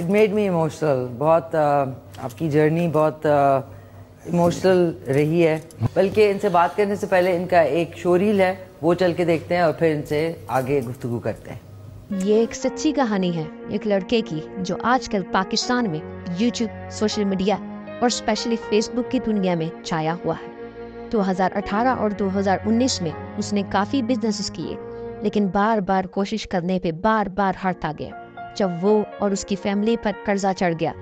It made me emotional बहुत uh, आपकी journey बहुत इमोशनल uh, रही है बल्कि इनसे बात करने से पहले इनका एक शोरील है वो चल के देखते हैं और फिर इनसे आगे गुफ्तु करते हैं ये एक सच्ची कहानी है एक लड़के की जो आजकल पाकिस्तान में यूट्यूब सोशल मीडिया और स्पेशली फेसबुक की दुनिया में छाया हुआ है 2018 और 2019 में उसने काफ़ी बिजनेस किए लेकिन बार बार कोशिश करने पे बार बार हारता गया जब वो और उसकी फैमिली पर कर्जा चढ़ गया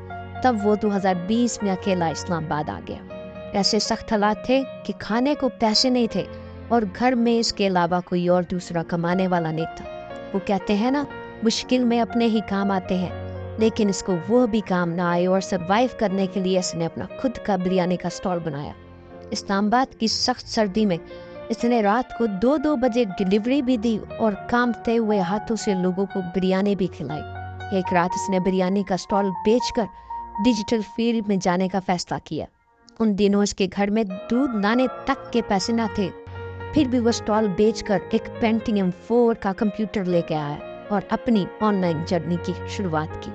तब वो 2020 में अकेला इस्लामाबाद आ गया ऐसे सख्त हालात थे कि खाने को पैसे नहीं थे और घर में इसके अलावा कोई और दूसरा कमाने वाला नहीं था वो कहते हैं ना मुश्किल में अपने ही काम आते हैं लेकिन इसको वो भी काम ना आए और सर्वाइव करने के लिए इसने अपना खुद का बिरयानी का स्टॉल बनाया इस्लामाबाद की सख्त सर्दी में इसने रात को दो दो बजे डिलीवरी भी दी और कामते हुए हाथों से लोगों को बिरयानी भी खिलाई एक रात उसने बिरयानी का स्टॉल बेचकर डिजिटल फील्ड में जाने का फैसला किया उन दिनों उसके घर में दूध नाने तक के पैसे न थे फिर भी वो स्टॉल बेचकर एक पेंटिंग फोर का कंप्यूटर लेके आया और अपनी ऑनलाइन जर्नी की शुरुआत की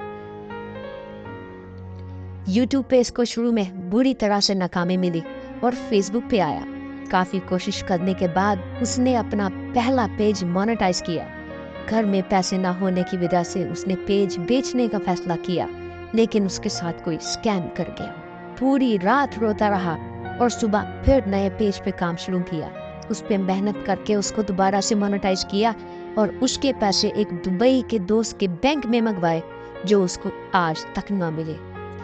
यूट्यूब पे इसको शुरू में बुरी तरह से नाकामी मिली और फेसबुक पे आया काफ़ी कोशिश करने के बाद उसने अपना पहला पेज मोनेटाइज किया घर में पैसे ना होने की वजह से उसने पेज बेचने का फैसला किया लेकिन उसके साथ कोई स्कैम कर गया पूरी रात रोता रहा और सुबह फिर नए पेज पे काम शुरू किया उस पर मेहनत करके उसको दोबारा से मोनेटाइज किया और उसके पैसे एक दुबई के दोस्त के बैंक में मंगवाए जो उसको आज तक न मिले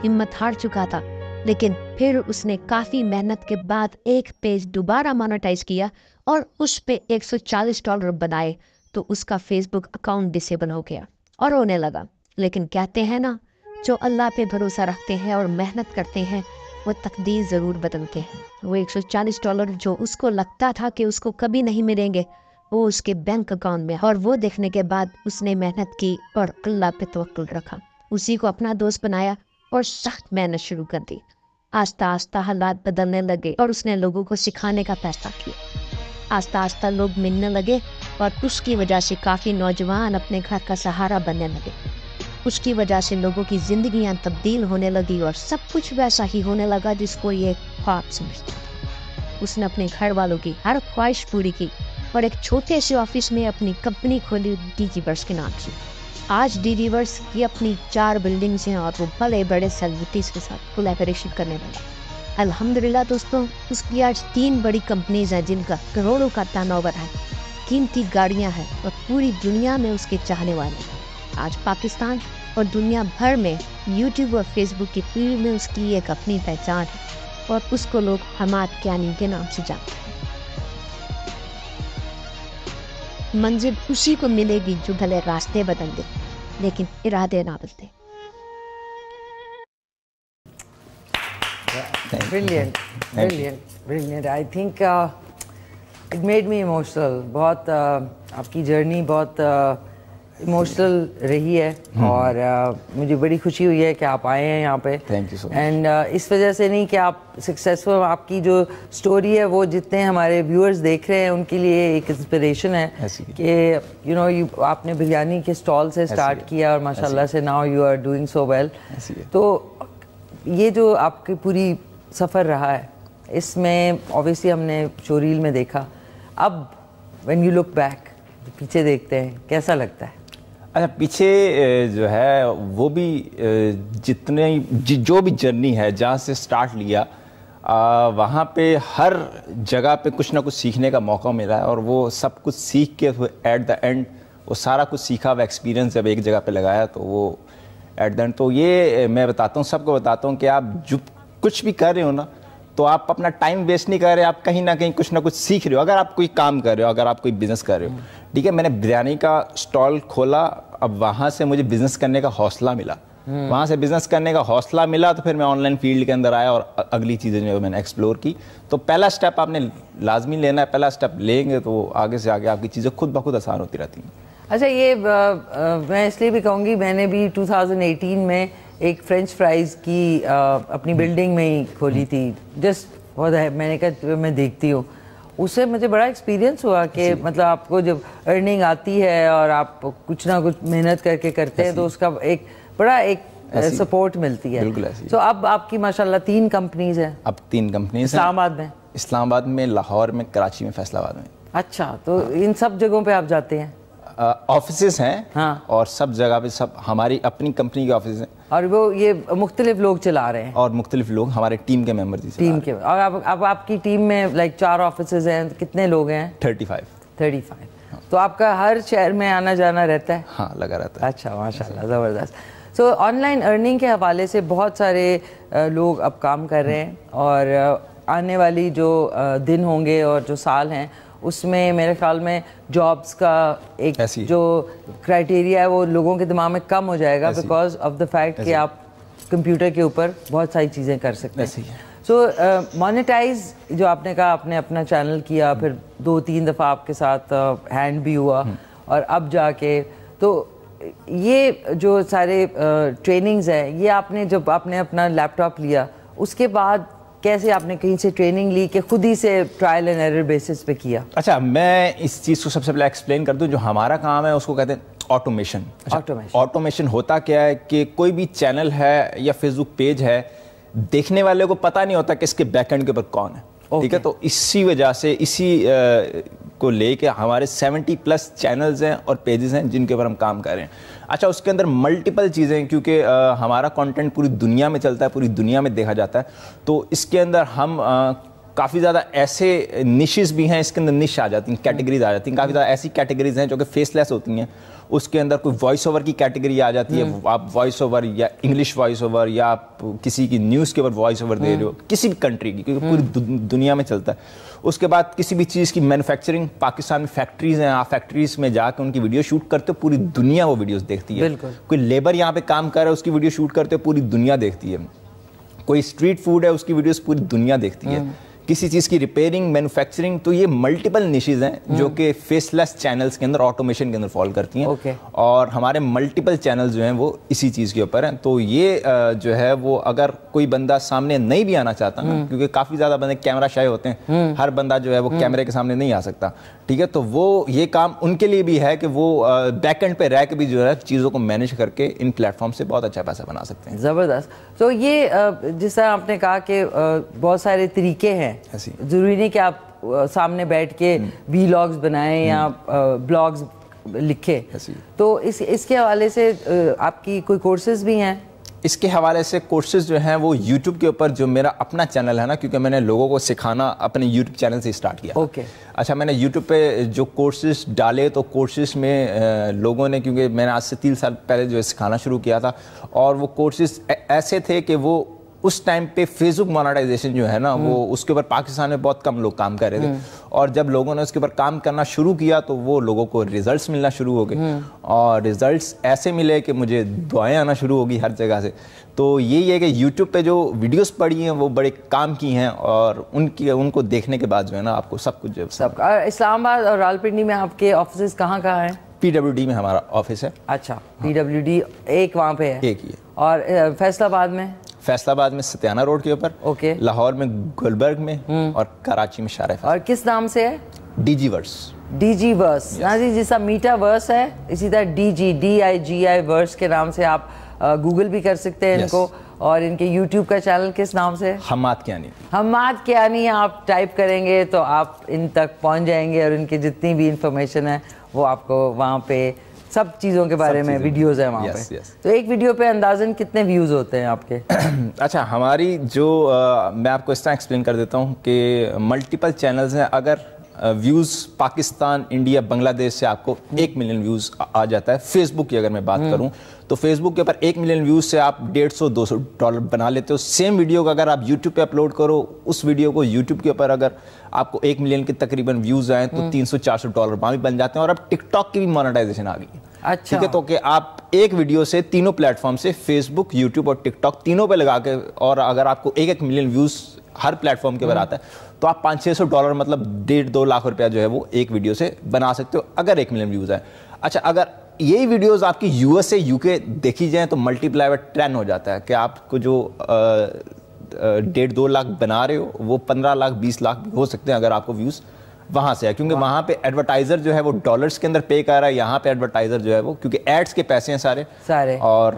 हिम्मत हार चुका था लेकिन फिर उसने काफ़ी मेहनत के बाद एक पेज दोबारा मोनेटाइज किया और उस पे 140 डॉलर बनाए तो उसका फेसबुक अकाउंट डिसेबल हो गया और रोने लगा लेकिन कहते हैं ना जो अल्लाह पे भरोसा रखते हैं और मेहनत करते हैं वो तकदीर ज़रूर बदलते हैं वो 140 डॉलर जो उसको लगता था कि उसको कभी नहीं मिलेंगे वो उसके बैंक अकाउंट में और वो देखने के बाद उसने मेहनत की और अल्लाह पे तवक्ल रखा उसी को अपना दोस्त बनाया और सख्त मेहनत शुरू कर दी आस्ता आस्ता हालात बदलने लगे और उसने लोगों को सिखाने का फैसला किया आस्ता आस्ता लोग मिलने लगे और उसकी वजह से काफ़ी नौजवान अपने घर का सहारा बनने लगे उसकी वजह से लोगों की जिंदगियां तब्दील होने लगी और सब कुछ वैसा ही होने लगा जिसको ये ख्वाब समझता उसने अपने घर वालों की हर ख्वाहिश पूरी की और एक छोटे से ऑफिस में अपनी कंपनी खोली डीजीवर्स के नाम से आज डीजीवर्स की अपनी चार बिल्डिंग्स हैं और वो भले बड़े सेलिब्रिटीज़ के साथ कोलेबरेशन करने लगे अल्हम्दुलिल्लाह दोस्तों उसकी आज तीन बड़ी कंपनीज हैं जिनका करोड़ों का टर्नओवर है कीमती गाड़ियां हैं और पूरी दुनिया में उसके चाहने वाले हैं आज पाकिस्तान और दुनिया भर में यूट्यूब और फेसबुक की फील्ड में उसकी एक अपनी पहचान है और उसको लोग हमाद कैनी के नाम से जानते हैं मंजिल उसी को मिलेगी जो भले रास्ते बदल दे लेकिन इरादे ना बदले Thank brilliant, you. brilliant, brilliant. I think uh, it made me emotional. बहुत uh, आपकी जर्नी बहुत इमोशनल uh, रही है hmm. और uh, मुझे बड़ी खुशी हुई है कि आप आए हैं यहाँ पे थैंक यू सो एंड इस वजह से नहीं कि आप सक्सेसफुल आपकी जो स्टोरी है वो जितने हमारे व्यूअर्स देख रहे हैं उनके लिए एक इंस्पिरेशन है कि यू नो यू आपने बिरयानी के स्टॉल से स्टार्ट किया और माशाल्लाह से now you are doing so well तो ये जो आपकी पूरी सफ़र रहा है इसमें ऑब्वियसली हमने शोरील में देखा अब वेन यू लुक बैक पीछे देखते हैं कैसा लगता है अच्छा पीछे जो है वो भी जितने जो भी जर्नी है जहाँ से स्टार्ट लिया वहाँ पे हर जगह पे कुछ ना कुछ सीखने का मौका मिला है और वो सब कुछ सीख के एट द एंड वो सारा कुछ सीखा हुआ एक्सपीरियंस जब एक जगह पे लगाया तो वो एट द एंड तो ये मैं बताता हूँ सबको बताता हूँ कि आप जुप कुछ भी कर रहे हो ना तो आप अपना टाइम वेस्ट नहीं कर रहे आप कहीं ना कहीं कुछ ना कुछ सीख रहे हो अगर आप कोई काम कर रहे हो अगर आप कोई बिज़नेस कर रहे हो ठीक है मैंने बिरयानी का स्टॉल खोला अब वहाँ से मुझे बिज़नेस करने का हौसला मिला हम्म। वहाँ से बिज़नेस करने का हौसला मिला तो फिर मैं ऑनलाइन फील्ड के अंदर आया और अगली चीज़ें जो मैंने एक्सप्लोर की तो पहला स्टेप आपने लाजमी लेना है पहला स्टेप लेंगे तो आगे से आगे आपकी चीज़ें खुद ब खुद आसान होती रहती हैं अच्छा ये आ, आ, मैं इसलिए भी कहूँगी मैंने भी 2018 में एक फ्रेंच फ्राइज की अपनी बिल्डिंग में ही खोली थी जस्ट बहुत मैंने कहा मैं देखती हूँ उससे मुझे बड़ा एक्सपीरियंस हुआ कि मतलब आपको जब अर्निंग आती है और आप कुछ ना कुछ मेहनत करके करते हैं तो उसका एक बड़ा एक सपोर्ट मिलती है तो अब आपकी माशाल्लाह तीन कंपनीज हैं अब तीन कंपनीज इस्लामाबाद में इस्लामाबाद में लाहौर में कराची में फैसलाबाद में अच्छा तो इन सब जगहों पे आप जाते हैं ऑफिस हैं हाँ। और सब जगह पे सब हमारी अपनी कंपनी के ऑफिस हैं और वो ये मुख्तलिफ लोग चला रहे हैं और मुख्तलिफ लोग हमारे टीम के मेम्बर टीम के और अब आप, आप, आपकी टीम में लाइक चार ऑफिस हैं तो कितने लोग हैं थर्टी फाइव थर्टी फाइव तो आपका हर शहर में आना जाना रहता है हाँ लगा रहता है अच्छा माशाल्लाह ज़बरदस्त सो ऑनलाइन अर्निंग के हवाले से बहुत सारे लोग अब काम कर रहे हैं और आने वाली जो दिन होंगे और जो साल हैं उसमें मेरे ख्याल में जॉब्स का एक जो क्राइटेरिया है वो लोगों के दिमाग में कम हो जाएगा बिकॉज ऑफ द फैक्ट कि आप कंप्यूटर के ऊपर बहुत सारी चीज़ें कर सकते हैं सो मोनेटाइज uh, जो आपने कहा आपने अपना चैनल किया hmm. फिर दो तीन दफ़ा आपके साथ हैंड uh, भी हुआ hmm. और अब जाके तो ये जो सारे ट्रेनिंग्स uh, हैं ये आपने जब आपने अपना लैपटॉप लिया उसके बाद कैसे आपने कहीं से ट्रेनिंग ली कि खुद ही से ट्रायल एंड एरर बेसिस पे किया अच्छा मैं इस चीज़ को सबसे पहले एक्सप्लेन कर दूं जो हमारा काम है उसको कहते हैं ऑटोमेशन ऑटोमेशन ऑटोमेशन होता क्या है कि कोई भी चैनल है या फेसबुक पेज है देखने वाले को पता नहीं होता कि इसके बैकएंड के ऊपर कौन है ठीक okay. है तो इसी वजह से इसी को लेके हमारे 70 प्लस चैनल्स हैं और पेजेस हैं जिनके ऊपर हम काम कर रहे हैं अच्छा उसके अंदर मल्टीपल चीज़ें हैं क्योंकि हमारा कंटेंट पूरी दुनिया में चलता है पूरी दुनिया में देखा जाता है तो इसके अंदर हम काफ़ी ज़्यादा ऐसे निशेज़ भी हैं इसके अंदर निश आ जाती हैं कैटेगरीज आ जाती हैं काफ़ी ज़्यादा ऐसी कैटेगरीज हैं जो कि फेसलेस होती हैं उसके अंदर कोई वॉइस ओवर की कैटेगरी आ जाती है हम्म। आप वॉइस ओवर या इंग्लिश वॉइस ओवर या आप किसी की न्यूज़ के ऊपर वॉइस ओवर दे रहे हो हम्म। किसी भी कंट्री की क्योंकि पूरी हम्म। दुनिया में चलता है उसके बाद किसी भी चीज़ की मैन्युफैक्चरिंग पाकिस्तान में फैक्ट्रीज हैं आप फैक्ट्रीज में जाकर उनकी वीडियो शूट करते हो पूरी दुनिया वो वीडियोज़ देखती है कोई लेबर यहाँ पे काम कर रहा है उसकी वीडियो शूट करते हो पूरी दुनिया देखती है कोई स्ट्रीट फूड है उसकी वीडियोज़ पूरी दुनिया देखती है किसी चीज़ की रिपेयरिंग मैन्युफैक्चरिंग तो ये मल्टीपल निशेज हैं हम्म। जो कि फेसलेस चैनल्स के अंदर ऑटोमेशन के अंदर फॉल करती हैं okay. और हमारे मल्टीपल चैनल्स जो हैं वो इसी चीज़ के ऊपर हैं तो ये जो है वो अगर कोई बंदा सामने नहीं भी आना चाहता ना हम्म। क्योंकि काफ़ी ज़्यादा बंदे कैमरा शाये होते हैं हम्म। हर बंदा जो है वो कैमरे के सामने नहीं आ सकता ठीक है तो वो ये काम उनके लिए भी है कि वो बैकेंड पे रह के भी जो है चीज़ों को मैनेज करके इन प्लेटफॉर्म से बहुत अच्छा पैसा बना सकते हैं ज़बरदस्त तो ये जिस तरह आपने कहा कि बहुत सारे तरीके हैं जरूरी नहीं कि आप सामने बैठ के वी hmm. लॉग्स बनाएं या ब्लॉग्स hmm. लिखे तो इस इसके हवाले से आपकी कोई कोर्सेज भी हैं इसके हवाले से कोर्सेज जो हैं वो यूट्यूब के ऊपर जो मेरा अपना चैनल है ना क्योंकि मैंने लोगों को सिखाना अपने यूट्यूब चैनल से स्टार्ट किया ओके okay. अच्छा मैंने यूट्यूब पे जो कोर्सेज डाले तो कोर्सेज में लोगों ने क्योंकि मैंने आज से तीन साल पहले जो सिखाना शुरू किया था और वो कोर्सेज ऐसे थे कि वो उस टाइम पे फेसबुक मोनाटाइजेशन जो है ना वो हम्म। उसके ऊपर पाकिस्तान में बहुत कम लोग काम कर रहे थे हम्म। और जब लोगों ने उसके ऊपर काम करना शुरू किया तो वो लोगों को रिजल्ट्स मिलना शुरू हो गए हम्म। और रिजल्ट्स ऐसे मिले कि मुझे दुआएं आना शुरू होगी हर जगह से तो यही है कि यूट्यूब पे जो वीडियोस पड़ी हैं वो बड़े काम की हैं और उनकी उनको देखने के बाद जो है ना आपको सब कुछ सब इस्लामाबाद और रालपिंडी में आपके ऑफिस कहाँ कहाँ हैं पी में हमारा ऑफिस है अच्छा पी हाँ। एक वहाँ पे है एक ही है और फैसलाबाद में फैसलाबाद में सत्याना रोड के ऊपर ओके लाहौर में गुलबर्ग में हम्म। और कराची में शार और किस नाम से है डीजीवर्स डीजी वर्स ना जी जैसा मीटा वर्स है इसी तरह D G D I G I verse के नाम से आप गूगल भी कर सकते हैं इनको और इनके यूट्यूब का चैनल किस नाम से हमाद क्यानी हमाद क्यानी आप टाइप करेंगे तो आप इन तक पहुंच जाएंगे और इनकी जितनी भी इंफॉर्मेशन है वो आपको वहाँ पे सब चीज़ों के बारे में वीडियोस है वहाँ yes, पे yes. तो एक वीडियो पे अंदाजन कितने व्यूज़ होते हैं आपके अच्छा हमारी जो आ, मैं आपको इस तरह एक्सप्लेन कर देता हूँ कि मल्टीपल चैनल्स हैं अगर व्यूज़ पाकिस्तान इंडिया बांग्लादेश से आपको एक मिलियन व्यूज़ आ जाता है फेसबुक की अगर मैं बात हम्म। करूं तो फेसबुक के ऊपर एक मिलियन व्यूज़ से आप डेढ़ सौ दो सौ डॉलर बना लेते हो सेम वीडियो का अगर आप यूट्यूब पे अपलोड करो उस वीडियो को यूट्यूब के ऊपर अगर आपको एक मिलियन के तकरीबन व्यूज़ आए तो हम्म। तीन सौ चार सौ डॉलर वहां भी बन जाते हैं और अब टिकटॉक की भी मोनिटाइजेशन आ गई अच्छा ठीक है तो कि आप एक वीडियो से तीनों प्लेटफॉर्म से फेसबुक यूट्यूब और टिकटॉक तीनों पे लगा के और अगर आपको एक एक मिलियन व्यूज हर प्लेटफॉर्म के ऊपर आता है तो आप पाँच छः सौ डॉलर मतलब डेढ़ दो लाख रुपया जो है वो एक वीडियो से बना सकते हो अगर एक मिलियन व्यूज़ आए अच्छा अगर यही वीडियोस आपकी यूएसए यूके देखी जाए तो मल्टीप्लाई बाय टेन हो जाता है कि आपको जो डेढ़ दो लाख बना रहे हो वो पंद्रह लाख बीस लाख हो सकते हैं अगर आपको व्यूज़ वहाँ से है क्योंकि हाँ। वहाँ पे एडवर्टाइज़र जो है वो डॉलर्स के अंदर पे कर रहा है यहाँ पे एडवर्टाइज़र जो है वो क्योंकि एड्स के पैसे हैं सारे सारे और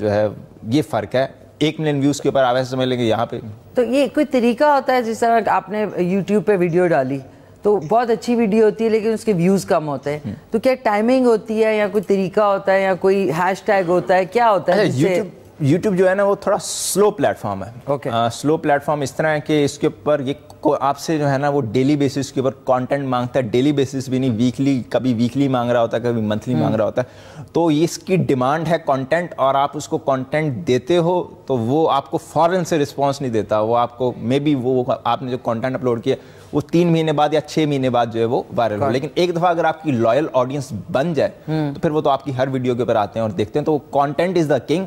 जो है ये फ़र्क है एक मिलियन व्यूज के ऊपर आवे समझ लेंगे यहाँ पे तो ये कोई तरीका होता है जिस तरह आपने यूट्यूब पे वीडियो डाली तो बहुत अच्छी वीडियो होती है लेकिन उसके व्यूज कम होते हैं हम्म। तो क्या टाइमिंग होती है या कोई तरीका होता है या कोई हैशटैग होता है क्या होता है यूट्यूब अच्छा, यूट्यूब जो है ना वो थोड़ा स्लो प्लेटफॉर्म है ओके स्लो प्लेटफॉर्म इस तरह है कि इसके ऊपर ये को आपसे जो है ना वो डेली बेसिस के ऊपर कंटेंट मांगता है डेली बेसिस भी नहीं वीकली कभी वीकली मांग रहा होता है कभी मंथली मांग रहा हम्म। होता है तो इसकी डिमांड है कंटेंट और आप उसको कंटेंट देते हो तो वो आपको फॉरन से रिस्पॉन्स नहीं देता वो आपको मे बी वो आपने जो कॉन्टेंट अपलोड किया वो तीन महीने बाद या छः महीने बाद जो है वो वायरल हो लेकिन एक दफ़ा अगर आपकी लॉयल ऑडियंस बन जाए हम्म। तो फिर वो तो आपकी हर वीडियो के ऊपर आते हैं और देखते हैं तो कॉन्टेंट इज़ द किंग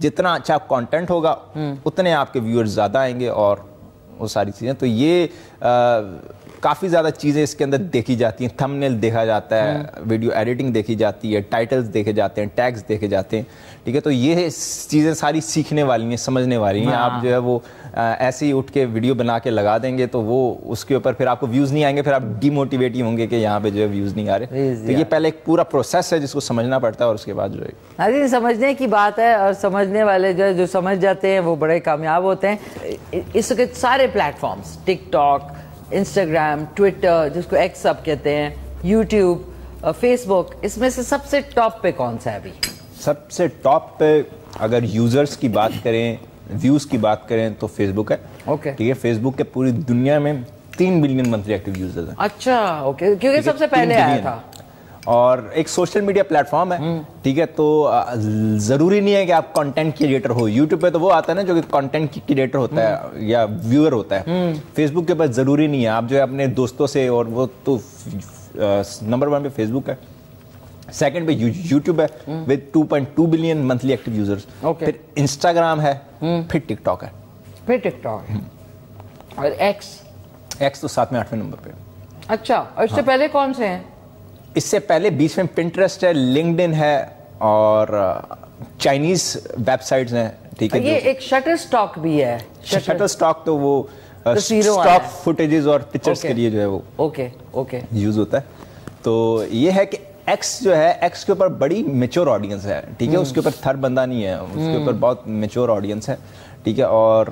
जितना अच्छा कंटेंट होगा हम्म। उतने आपके व्यूअर्स ज़्यादा आएंगे और वो सारी चीज़ें तो ये काफ़ी ज़्यादा चीज़ें इसके अंदर देखी जाती हैं थंबनेल देखा जाता है वीडियो हम्म। एडिटिंग देखी जाती है टाइटल्स देखे जाते हैं टैग्स देखे जाते हैं ठीक है तो ये चीज़ें सारी सीखने वाली हैं समझने वाली हैं आप हाँ। जो है वो ऐसे ही उठ के वीडियो बना के लगा देंगे तो वो उसके ऊपर फिर आपको व्यूज़ नहीं आएंगे फिर आप डिमोटिवेट ही होंगे कि यहाँ पे जो है व्यूज़ नहीं आ रहे तो ये पहले एक पूरा प्रोसेस है जिसको समझना पड़ता है और उसके बाद जो है नाजी हाँ समझने की बात है और समझने वाले जो जो समझ जाते हैं वो बड़े कामयाब होते हैं इसके सारे प्लेटफॉर्म्स टिकटॉक इंस्टाग्राम ट्विटर जिसको एक्स कहते हैं यूट्यूब फेसबुक इसमें से सबसे टॉप पे कौन सा है अभी सबसे टॉप पे अगर यूज़र्स की बात करें व्यूज़ की बात करें तो फेसबुक है ओके ठीक है फेसबुक के पूरी दुनिया में तीन बिलियन मंथली एक्टिव यूजर्स हैं अच्छा ओके क्योंकि सबसे पहले आया था और एक सोशल मीडिया प्लेटफॉर्म है हम्म। ठीक है तो ज़रूरी नहीं है कि आप कंटेंट क्रिएटर हो यूट्यूब पे तो वो आता है ना जो कि कंटेंट क्रिएटर होता है हम्म। या व्यूअर होता है फेसबुक हम्म। के पास ज़रूरी नहीं है आप जो है अपने दोस्तों से और वो तो नंबर वन पे फेसबुक है सेकंड पे यूट्यूब है with 2.2 billion monthly active users फिर इंस्टाग्राम hmm. है फिर टिकटॉक है फिर hmm. टिकटॉक और एक्स एक्स तो सातवें आठवें नंबर पे अच्छा और इससे हाँ। पहले कौन से हैं इससे पहले बीच में पिंटरेस्ट है लिंकड है और चाइनीज वेबसाइट्स हैं ठीक है ये एक शटर स्टॉक भी है शटर स्टॉक तो वो स्टॉक फुटेजेस तो और पिक्चर्स के लिए जो है वो ओके ओके यूज होता है तो ये है कि एक्स जो है एक्स के ऊपर बड़ी मेच्योर ऑडियंस है ठीक है हम्म। उसके ऊपर थर्ड बंदा नहीं है उसके हम्म। ऊपर बहुत मेच्योर ऑडियंस है ठीक है और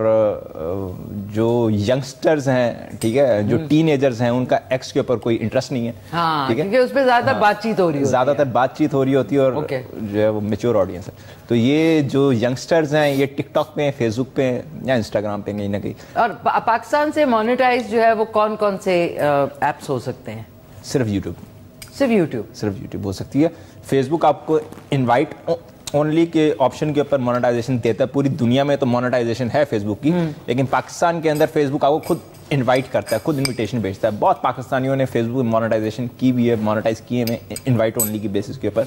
जो यंगस्टर्स हैं ठीक है जो टीन हम्म। हैं उनका एक्स के ऊपर कोई इंटरेस्ट नहीं है हाँ, ठीक है उस पर ज्यादा हाँ, बातचीत हो रही है ज्यादातर बातचीत हो रही होती है और जो है वो मेच्योर ऑडियंस है तो ये जो यंगस्टर्स हैं ये टिकटॉक पे फेसबुक पे या इंस्टाग्राम पे कहीं ना कहीं और पाकिस्तान से मोनिटाइज जो है वो कौन कौन से एप्स हो सकते हैं सिर्फ यूट्यूब सिर्फ यूट्यूब सिर्फ यूट्यूब हो सकती है फेसबुक आपको इन्वाइट ओनली के ऑप्शन के ऊपर मोनेटाइजेशन देता है पूरी दुनिया में तो मोनेटाइजेशन है फेसबुक की हम्म। लेकिन पाकिस्तान के अंदर फेसबुक आपको खुद इनवाइट करता है खुद इनविटेशन भेजता है बहुत पाकिस्तानियों ने फेसबुक मोनेटाइजेशन की भी है मोनेटाइज किए हैं इनवाइट ओनली की बेसिस के ऊपर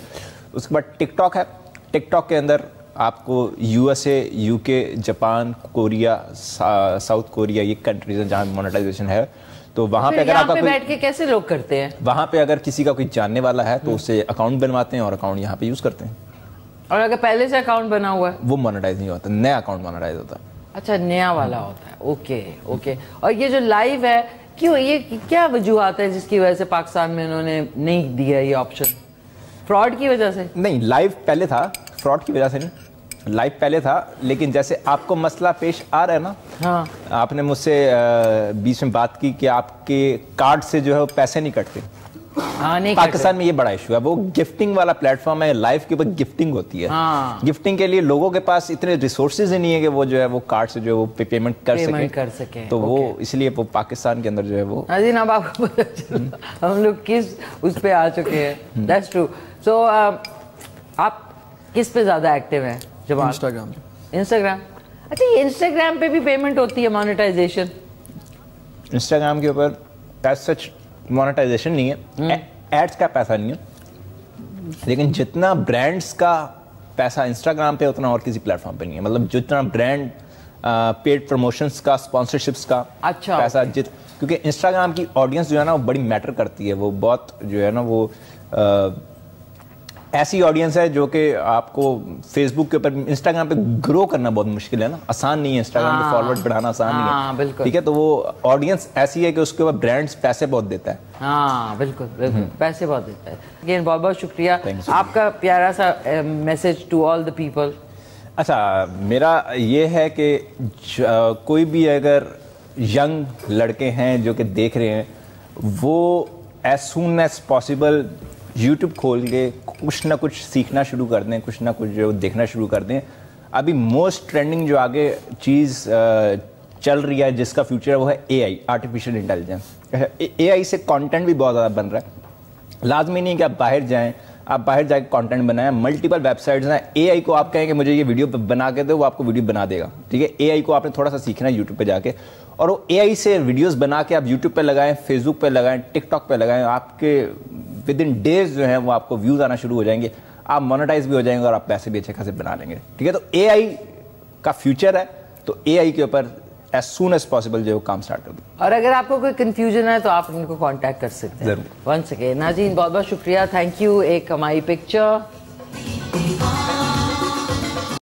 उसके बाद टिकटॉक है टिकटॉक के अंदर आपको U S A U K Japan Korea South Korea ये कंट्रीज हैं जहाँ मोनेटाइजेशन है तो वहां पे अगर आपका पे बैठ के कैसे लोग करते हैं वहां पे अगर किसी का कोई जानने वाला है तो हम्म। उससे अकाउंट बनवाते हैं और अकाउंट यहाँ पे यूज करते हैं और अगर पहले से अकाउंट बना हुआ है वो मोनेटाइज नहीं होता नया अकाउंट मोनेटाइज होता है अच्छा नया वाला हम्म। होता है ओके ओके और ये जो लाइव है क्यों ये क्या वजूहत है जिसकी वजह से पाकिस्तान में इन्होंने नहीं दिया ये ऑप्शन फ्रॉड की वजह से नहीं लाइव पहले था फ्रॉड की वजह से नहीं लाइव पहले था लेकिन जैसे आपको मसला पेश आ रहा है ना हाँ। आपने मुझसे बीच में बात की कि आपके कार्ड से जो है वो पैसे नहीं कटते हाँ, पाकिस्तान में ये बड़ा इशू है वो हम्म। गिफ्टिंग वाला प्लेटफॉर्म है लाइफ के ऊपर हम्म। गिफ्टिंग होती है हाँ। गिफ्टिंग के लिए लोगों के पास इतने रिसोर्सेज ही नहीं है कि वो जो है वो कार्ड से जो है वो पे पेमेंट कर पेमेंट सके कर सके तो वो इसलिए वो पाकिस्तान के अंदर जो है वो नाजीन अब आपको हम लोग किस उस पर आ चुके हैं दैट्स ट्रू सो आप किस पे ज्यादा एक्टिव हैं जब इंस्टाग्राम इंस्टाग्राम अच्छा ये इंस्टाग्राम पे भी पेमेंट होती है मोनेटाइजेशन इंस्टाग्राम के ऊपर एज सच मोनेटाइजेशन नहीं है एड्स हम्म। का पैसा नहीं है लेकिन जितना ब्रांड्स का पैसा इंस्टाग्राम पे उतना और किसी प्लेटफॉर्म पे नहीं है मतलब जितना ब्रांड पेड प्रमोशंस का स्पॉन्सरशिप्स का अच्छा पैसा जित क्योंकि इंस्टाग्राम की ऑडियंस जो है ना वो बड़ी मैटर करती है वो बहुत जो है ना वो आ, ऐसी ऑडियंस है जो कि आपको फेसबुक के ऊपर इंस्टाग्राम पे ग्रो करना बहुत मुश्किल है ना आसान नहीं है इंस्टाग्राम पे फॉरवर्ड हाँ। बढ़ाना आसान नहीं है हाँ, ठीक है तो वो ऑडियंस ऐसी है कि उसके ऊपर ब्रांड्स पैसे बहुत देता है हाँ बिल्कुल बिल्कुल हम्म। पैसे बहुत देता है बहुत बहुत शुक्रिया आपका प्यारा सा message to all the people अच्छा मेरा ये है कि कोई भी अगर यंग लड़के हैं जो कि देख रहे हैं वो as soon as possible YouTube खोल के कुछ ना कुछ सीखना शुरू कर दें कुछ ना कुछ जो देखना शुरू कर दें अभी मोस्ट ट्रेंडिंग जो आगे चीज़ चल रही है जिसका फ्यूचर है वो है एआई आर्टिफिशियल इंटेलिजेंस एआई से कंटेंट भी बहुत ज़्यादा बन रहा है लाजमी नहीं कि आप बाहर जाएं आप बाहर जाकर कंटेंट बनाएं मल्टीपल वेबसाइट्स हैं एआई को आप कहेंगे मुझे ये वीडियो बना के दो वो आपको वीडियो बना देगा ठीक है एआई को आपने थोड़ा सा सीखना है यूट्यूब पर जाके और वो एआई से वीडियोस बना के आप यूट्यूब पर लगाएं फेसबुक पर लगाएं टिकटॉक पर लगाएं आपके विद इन डेज जो है वो आपको व्यूज आना शुरू हो जाएंगे आप मोनेटाइज भी हो जाएंगे और आप पैसे भी अच्छे खासे बना लेंगे ठीक है तो ए का फ्यूचर है तो ए के ऊपर एज सुन एज पॉसिबल जो काम स्टार्ट कर दो और अगर आपको कोई कंफ्यूजन है तो आप इनको कॉन्टेक्ट कर सकते हैं वंस अगेन नाजीन बहुत बहुत शुक्रिया थैंक यू एक हमारी पिक्चर